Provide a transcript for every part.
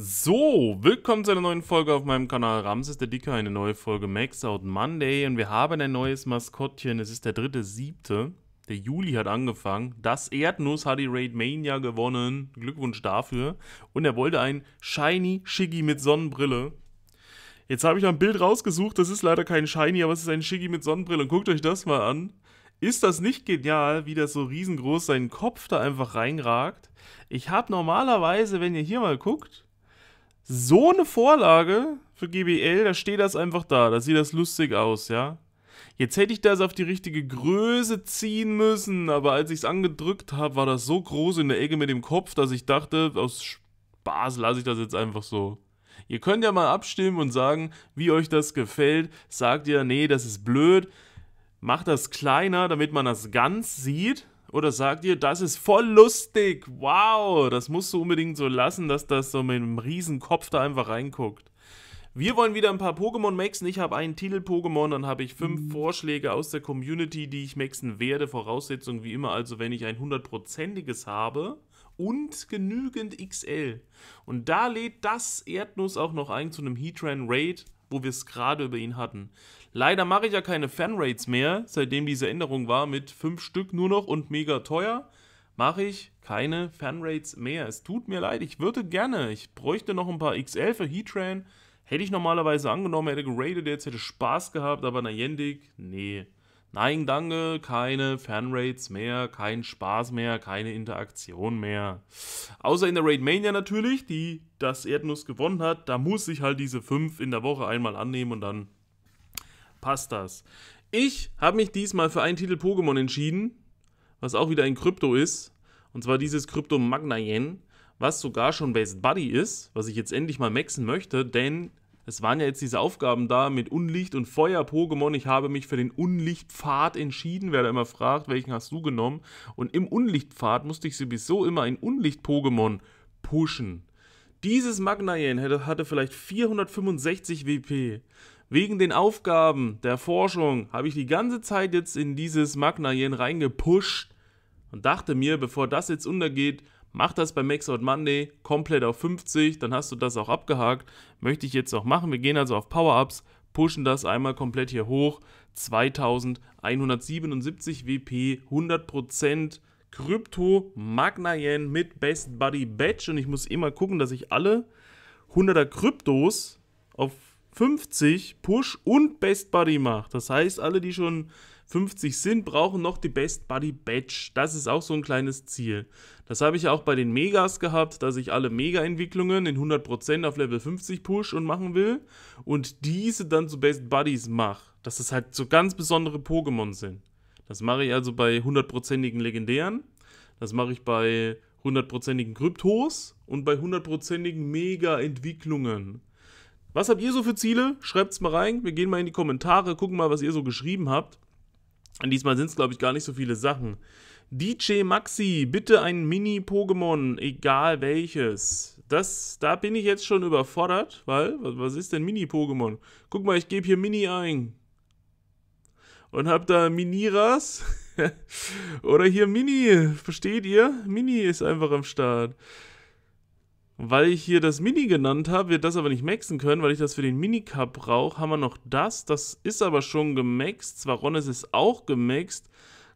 So, willkommen zu einer neuen Folge auf meinem Kanal Ramses der Dicke, eine neue Folge Max Out Monday und wir haben ein neues Maskottchen, es ist der dritte, siebte, der Juli hat angefangen, das Erdnuss hat die Raid Mania gewonnen, Glückwunsch dafür und er wollte ein Shiny Shiggy mit Sonnenbrille. Jetzt habe ich ein Bild rausgesucht, das ist leider kein Shiny, aber es ist ein Shiggy mit Sonnenbrille und guckt euch das mal an. Ist das nicht genial, wie das so riesengroß seinen Kopf da einfach reinragt? Ich habe normalerweise, wenn ihr hier mal guckt, so eine Vorlage für GBL, da steht das einfach da. Da sieht das lustig aus, ja. Jetzt hätte ich das auf die richtige Größe ziehen müssen, aber als ich es angedrückt habe, war das so groß in der Ecke mit dem Kopf, dass ich dachte, aus Spaß lasse ich das jetzt einfach so. Ihr könnt ja mal abstimmen und sagen, wie euch das gefällt. Sagt ihr, nee, das ist blöd. Macht das kleiner, damit man das ganz sieht. Oder sagt ihr, das ist voll lustig? Wow, das musst du unbedingt so lassen, dass das so mit einem riesen Kopf da einfach reinguckt. Wir wollen wieder ein paar Pokémon maxen. Ich habe einen Titel-Pokémon, dann habe ich fünf mhm. Vorschläge aus der Community, die ich maxen werde. Voraussetzung wie immer, also wenn ich ein hundertprozentiges habe und genügend XL. Und da lädt das Erdnuss auch noch ein zu einem Heatran Raid wo wir es gerade über ihn hatten. Leider mache ich ja keine Fanrates mehr, seitdem diese Änderung war mit 5 Stück nur noch und mega teuer. Mache ich keine Fanrates mehr. Es tut mir leid, ich würde gerne. Ich bräuchte noch ein paar XL für Heatran. Hätte ich normalerweise angenommen, hätte geradet, jetzt hätte Spaß gehabt, aber na Yendik, nee. Nein, danke, keine Fanrates mehr, kein Spaß mehr, keine Interaktion mehr. Außer in der Raid Mania natürlich, die das Erdnuss gewonnen hat. Da muss ich halt diese fünf in der Woche einmal annehmen und dann passt das. Ich habe mich diesmal für einen Titel Pokémon entschieden, was auch wieder ein Krypto ist. Und zwar dieses Krypto Magna Yen, was sogar schon Best Buddy ist, was ich jetzt endlich mal maxen möchte, denn es waren ja jetzt diese Aufgaben da mit Unlicht und Feuer-Pokémon. Ich habe mich für den Unlichtpfad entschieden, wer da immer fragt, welchen hast du genommen. Und im Unlichtpfad musste ich sowieso immer ein Unlicht-Pokémon pushen. Dieses Magnayen hatte vielleicht 465 WP. Wegen den Aufgaben der Forschung habe ich die ganze Zeit jetzt in dieses Magnayen reingepusht und dachte mir, bevor das jetzt untergeht, Mach das bei Mixout Monday komplett auf 50, dann hast du das auch abgehakt. Möchte ich jetzt auch machen. Wir gehen also auf Power-Ups, pushen das einmal komplett hier hoch. 2177 WP, 100% Krypto Magna Yen mit Best Buddy Badge. Und ich muss immer gucken, dass ich alle 100er Kryptos auf 50 Push und Best Buddy mache. Das heißt, alle, die schon 50 sind, brauchen noch die Best Buddy Badge. Das ist auch so ein kleines Ziel. Das habe ich ja auch bei den Megas gehabt, dass ich alle Mega-Entwicklungen in 100% auf Level 50 push und machen will und diese dann zu Best Buddies mache. Dass das halt so ganz besondere Pokémon sind. Das mache ich also bei 100%igen Legendären. Das mache ich bei 100%igen Kryptos und bei 100%igen Mega-Entwicklungen. Was habt ihr so für Ziele? Schreibt's mal rein. Wir gehen mal in die Kommentare, gucken mal, was ihr so geschrieben habt. Diesmal sind es, glaube ich, gar nicht so viele Sachen. DJ Maxi, bitte ein Mini-Pokémon, egal welches. Das, da bin ich jetzt schon überfordert, weil, was ist denn Mini-Pokémon? Guck mal, ich gebe hier Mini ein. Und hab da Miniras. Oder hier Mini, versteht ihr? Mini ist einfach am Start. Weil ich hier das Mini genannt habe, wird das aber nicht maxen können, weil ich das für den Minicup brauche, haben wir noch das. Das ist aber schon gemaxt. Zwaronis ist auch gemaxt.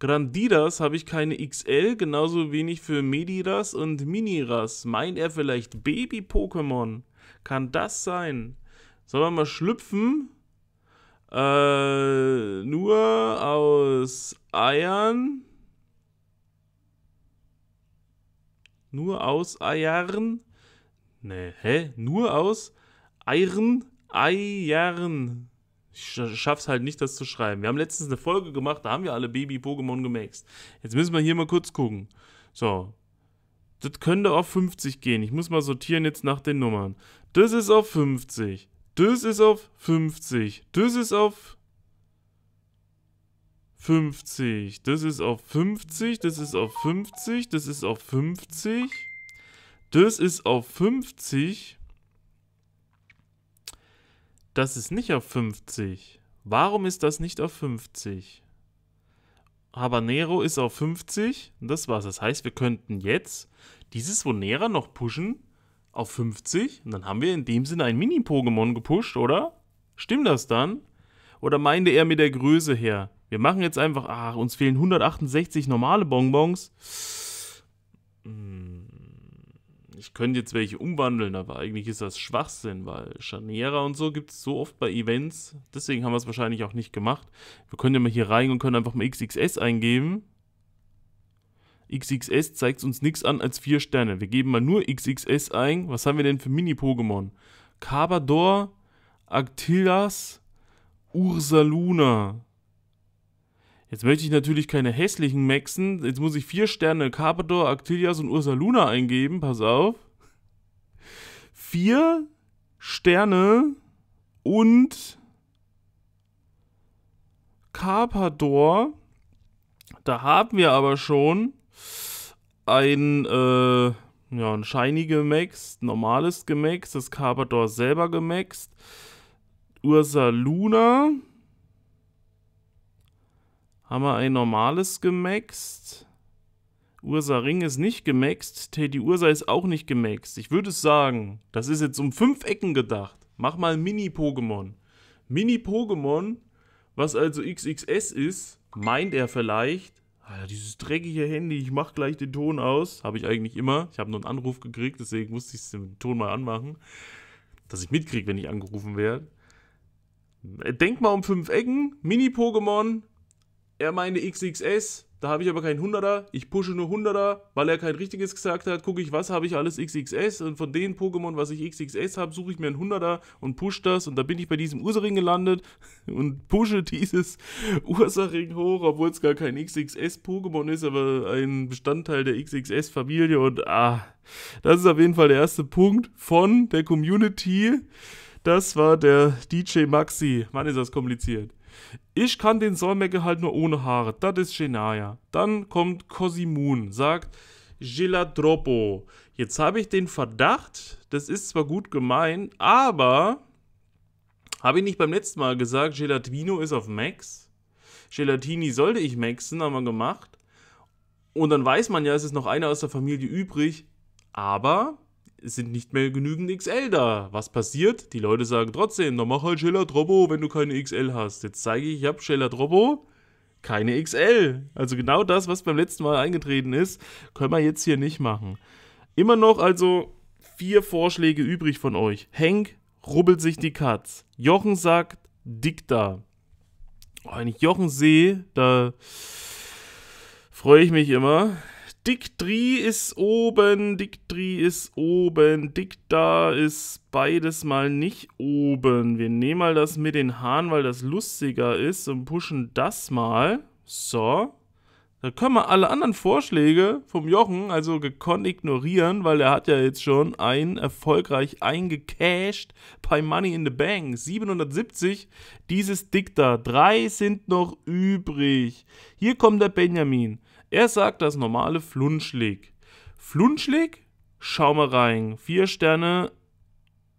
Grandiras habe ich keine XL, genauso wenig für Mediras und Miniras. Meint er vielleicht Baby-Pokémon? Kann das sein? Sollen wir mal schlüpfen? Äh, nur aus Eiern. Nur aus Eiern. Nee, hä? Nur aus Eiern? Eiern. Ich schaff's halt nicht, das zu schreiben. Wir haben letztens eine Folge gemacht, da haben wir alle Baby-Pokémon gemaxt. Jetzt müssen wir hier mal kurz gucken. So. Das könnte auf 50 gehen. Ich muss mal sortieren jetzt nach den Nummern. Das ist auf 50. Das ist auf 50. Das ist auf 50. Das ist auf 50. Das ist auf 50. Das ist auf 50. Das ist auf 50. Das ist auf 50. Das ist nicht auf 50. Warum ist das nicht auf 50? Habanero ist auf 50. Und das war's. Das heißt, wir könnten jetzt dieses Vonera noch pushen auf 50. Und dann haben wir in dem Sinne ein Mini-Pokémon gepusht, oder? Stimmt das dann? Oder meinte er mit der Größe her? Wir machen jetzt einfach, ach, uns fehlen 168 normale Bonbons. Hm ich könnte jetzt welche umwandeln, aber eigentlich ist das Schwachsinn, weil Scharnierer und so gibt es so oft bei Events. Deswegen haben wir es wahrscheinlich auch nicht gemacht. Wir können ja mal hier rein und können einfach mal XXS eingeben. XXS zeigt uns nichts an als vier Sterne. Wir geben mal nur XXS ein. Was haben wir denn für Mini-Pokémon? Carbador, Actillas, Ursaluna. Jetzt möchte ich natürlich keine hässlichen Maxen. Jetzt muss ich vier Sterne Carpador, Actilias und Ursa Luna eingeben. Pass auf. Vier Sterne und Carpador. Da haben wir aber schon ein, äh, ja, ein Shiny gemaxt, normales gemaxt, das Carpador selber gemaxt, Ursa Luna, haben wir ein normales gemaxt? Ursa Ring ist nicht gemaxt. Teddy Ursa ist auch nicht gemaxt. Ich würde sagen, das ist jetzt um fünf Ecken gedacht. Mach mal Mini-Pokémon. Mini-Pokémon, was also XXS ist, meint er vielleicht. Alter, dieses dreckige Handy, ich mach gleich den Ton aus. Habe ich eigentlich immer. Ich habe nur einen Anruf gekriegt, deswegen musste ich den Ton mal anmachen. Dass ich mitkriege, wenn ich angerufen werde. Denk mal um fünf Ecken. Mini-Pokémon, er meine XXS, da habe ich aber keinen 100er, ich pushe nur 100er, weil er kein richtiges gesagt hat, gucke ich, was habe ich alles XXS und von den Pokémon, was ich XXS habe, suche ich mir einen 100er und pushe das und da bin ich bei diesem Ursaring gelandet und pushe dieses Ursaring hoch, obwohl es gar kein XXS-Pokémon ist, aber ein Bestandteil der XXS-Familie und ah, das ist auf jeden Fall der erste Punkt von der Community. Das war der DJ Maxi. Mann, ist das kompliziert. Ich kann den Solmecke halt nur ohne Haare. Das ist Genaya. Dann kommt Cosimoon, sagt Giladropo. Jetzt habe ich den Verdacht, das ist zwar gut gemeint, aber habe ich nicht beim letzten Mal gesagt, Gelatino ist auf Max? Gelatini sollte ich maxen, haben wir gemacht. Und dann weiß man ja, es ist noch einer aus der Familie übrig. Aber es sind nicht mehr genügend XL da. Was passiert? Die Leute sagen trotzdem, dann mach halt Schella Drobo, wenn du keine XL hast. Jetzt zeige ich, ich habe Schella Drobo, keine XL. Also genau das, was beim letzten Mal eingetreten ist, können wir jetzt hier nicht machen. Immer noch also vier Vorschläge übrig von euch. Henk rubbelt sich die Katz. Jochen sagt dick da. Oh, wenn ich Jochen sehe, da freue ich mich immer. Dick Dri ist oben, Dick Dri ist oben, Dick Dikta ist beides mal nicht oben. Wir nehmen mal das mit den Haaren, weil das lustiger ist und pushen das mal. So. Da können wir alle anderen Vorschläge vom Jochen also gekonnt ignorieren, weil er hat ja jetzt schon einen erfolgreich eingecashed bei Money in the Bank. 770, dieses Dick da. Drei sind noch übrig. Hier kommt der Benjamin. Er sagt das normale Flunschlig. Flunschlig? Schau mal rein. Vier Sterne.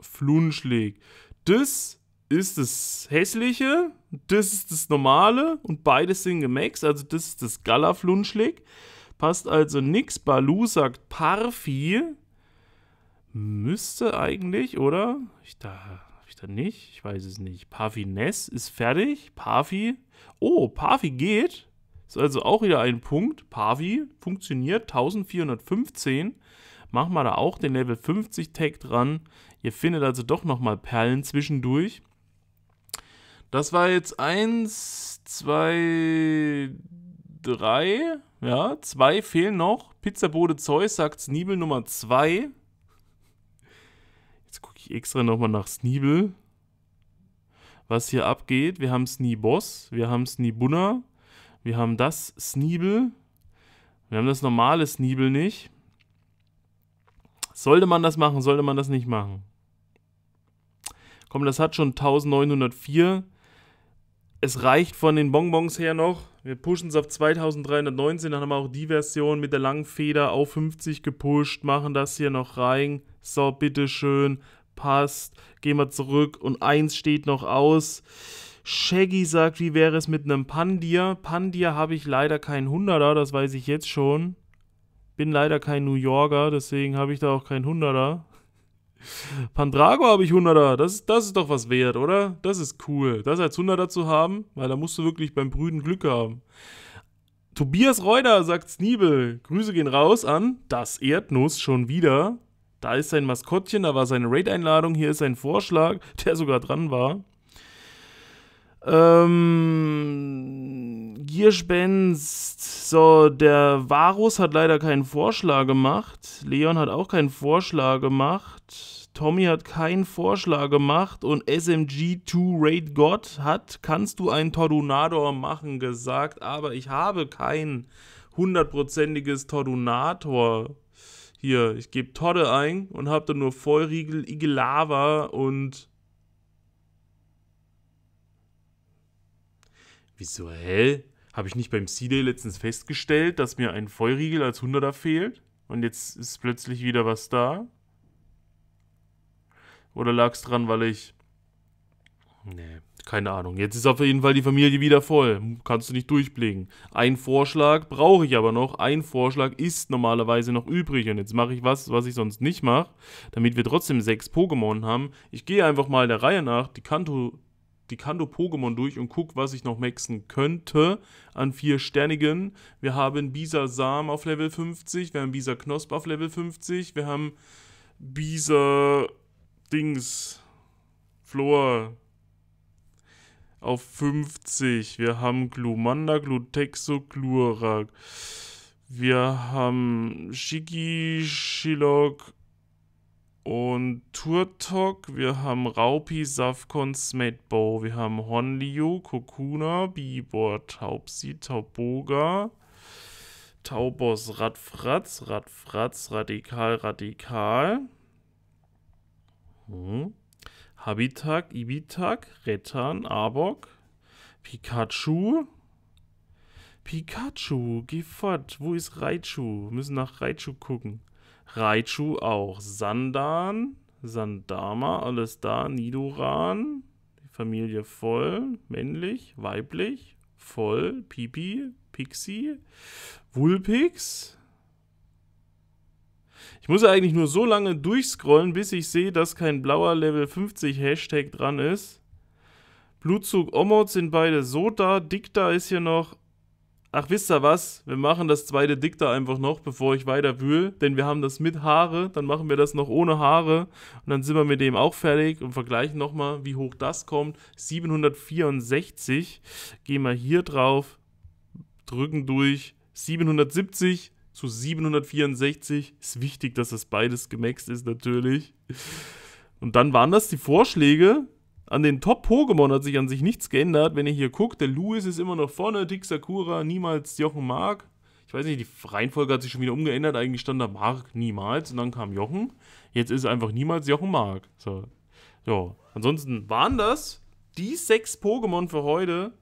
Flunschlig. Das ist das Hässliche, das ist das Normale und beides sind gemaxt, also das ist das Gala-Flunschlig. Passt also nix. Balu sagt Parfi. Müsste eigentlich, oder? Ich da, hab ich da nicht? Ich weiß es nicht. Parfiness ist fertig. Parfi. Oh, Parfi geht. Ist also auch wieder ein Punkt. Pavi funktioniert 1415. Machen wir da auch den Level 50 Tag dran. Ihr findet also doch nochmal Perlen zwischendurch. Das war jetzt 1, 2, 3. Ja, zwei fehlen noch. Pizzabode Zeus sagt Sneebel Nummer 2. Jetzt gucke ich extra nochmal nach Sneebel. Was hier abgeht. Wir haben Snee Boss, wir haben Snee Bunner, wir haben das Sneebel. Wir haben das normale Sneebel nicht. Sollte man das machen, sollte man das nicht machen. Komm, das hat schon 1904. Es reicht von den Bonbons her noch. Wir pushen es auf 2319. Dann haben wir auch die Version mit der langen Feder auf 50 gepusht. Machen das hier noch rein. So, bitteschön. Passt. Gehen wir zurück. Und 1 steht noch aus. Shaggy sagt, wie wäre es mit einem Pandir? Pandir habe ich leider keinen Hunderter, das weiß ich jetzt schon. Bin leider kein New Yorker, deswegen habe ich da auch keinen Hunderter. Pandrago habe ich 100er. Das, das ist doch was wert, oder? Das ist cool. Das als 100er zu haben, weil da musst du wirklich beim Brüden Glück haben. Tobias Reuter sagt Sniebel. Grüße gehen raus an das Erdnuss schon wieder. Da ist sein Maskottchen, da war seine Raid-Einladung, hier ist sein Vorschlag, der sogar dran war. Ähm, Gierspenst, so, der Varus hat leider keinen Vorschlag gemacht. Leon hat auch keinen Vorschlag gemacht. Tommy hat keinen Vorschlag gemacht und SMG2 Raid God hat, kannst du einen Tornado machen, gesagt, aber ich habe kein hundertprozentiges Tornator. Hier, ich gebe Todde ein und habe dann nur Vollriegel, Igelava und Wieso, hä? Habe ich nicht beim C-Day letztens festgestellt, dass mir ein Feuerriegel als 100er fehlt? Und jetzt ist plötzlich wieder was da? Oder lag es dran, weil ich. Nee, keine Ahnung. Jetzt ist auf jeden Fall die Familie wieder voll. Kannst du nicht durchblicken. Ein Vorschlag brauche ich aber noch. Ein Vorschlag ist normalerweise noch übrig. Und jetzt mache ich was, was ich sonst nicht mache, damit wir trotzdem sechs Pokémon haben. Ich gehe einfach mal der Reihe nach die Kanto die Kanto-Pokémon durch und gucke, was ich noch maxen könnte an vier Sternigen. Wir haben Bisa Sam auf Level 50, wir haben Bisa Knosp auf Level 50, wir haben Bisa Dings Flor auf 50, wir haben Glumanda, Glutexo, Glurak. Wir haben Shiki, Shilok, und Turtok, wir haben Raupi, Safkon, Smetbo, wir haben Honlio, Kokuna, Bibor, Taubsi, Tauboga, Taubos, Radfratz, Radfratz, Radikal, Radikal, hm. Habitak, Ibitak, Rettan, Abok, Pikachu, Pikachu, Giffert, wo ist Raichu? Wir müssen nach Raichu gucken. Raichu auch. Sandan, Sandama, alles da. Nidoran, die Familie voll. Männlich, weiblich, voll. Pipi, Pixi, Wulpix. Ich muss eigentlich nur so lange durchscrollen, bis ich sehe, dass kein blauer Level 50 Hashtag dran ist. Blutzug Omot sind beide so da. Dicta ist hier noch ach wisst ihr was, wir machen das zweite Dick da einfach noch, bevor ich weiter wühl, denn wir haben das mit Haare, dann machen wir das noch ohne Haare und dann sind wir mit dem auch fertig und vergleichen nochmal, wie hoch das kommt. 764, gehen wir hier drauf, drücken durch, 770 zu 764, ist wichtig, dass das beides gemaxt ist natürlich. Und dann waren das die Vorschläge an den Top-Pokémon hat sich an sich nichts geändert. Wenn ihr hier guckt, der Louis ist immer noch vorne, Dick Sakura, niemals Jochen Mark. Ich weiß nicht, die Reihenfolge hat sich schon wieder umgeändert. Eigentlich stand da Mark niemals und dann kam Jochen. Jetzt ist einfach niemals Jochen Mark. So. Ja, ansonsten waren das die sechs Pokémon für heute.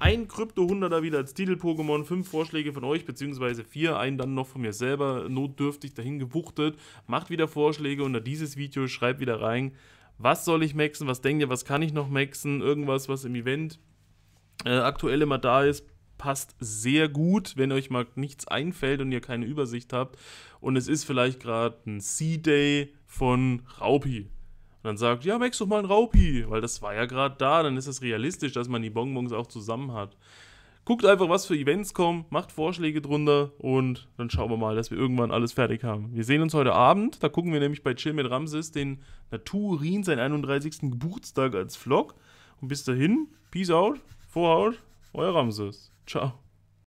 Ein Krypto-Hunderter wieder als Titel-Pokémon, fünf Vorschläge von euch, beziehungsweise vier, einen dann noch von mir selber, notdürftig dahin gewuchtet. Macht wieder Vorschläge unter dieses Video, schreibt wieder rein was soll ich maxen, was denkt ihr, was kann ich noch maxen, irgendwas, was im Event äh, aktuell immer da ist, passt sehr gut, wenn euch mal nichts einfällt und ihr keine Übersicht habt. Und es ist vielleicht gerade ein C-Day von Raupi. Und dann sagt, ja, max doch mal ein Raupi, weil das war ja gerade da, dann ist es realistisch, dass man die Bonbons auch zusammen hat. Guckt einfach, was für Events kommen, macht Vorschläge drunter und dann schauen wir mal, dass wir irgendwann alles fertig haben. Wir sehen uns heute Abend, da gucken wir nämlich bei Chill mit Ramses den Naturin, seinen 31. Geburtstag als Vlog. Und bis dahin, Peace out, Vorhaut, euer Ramses. Ciao.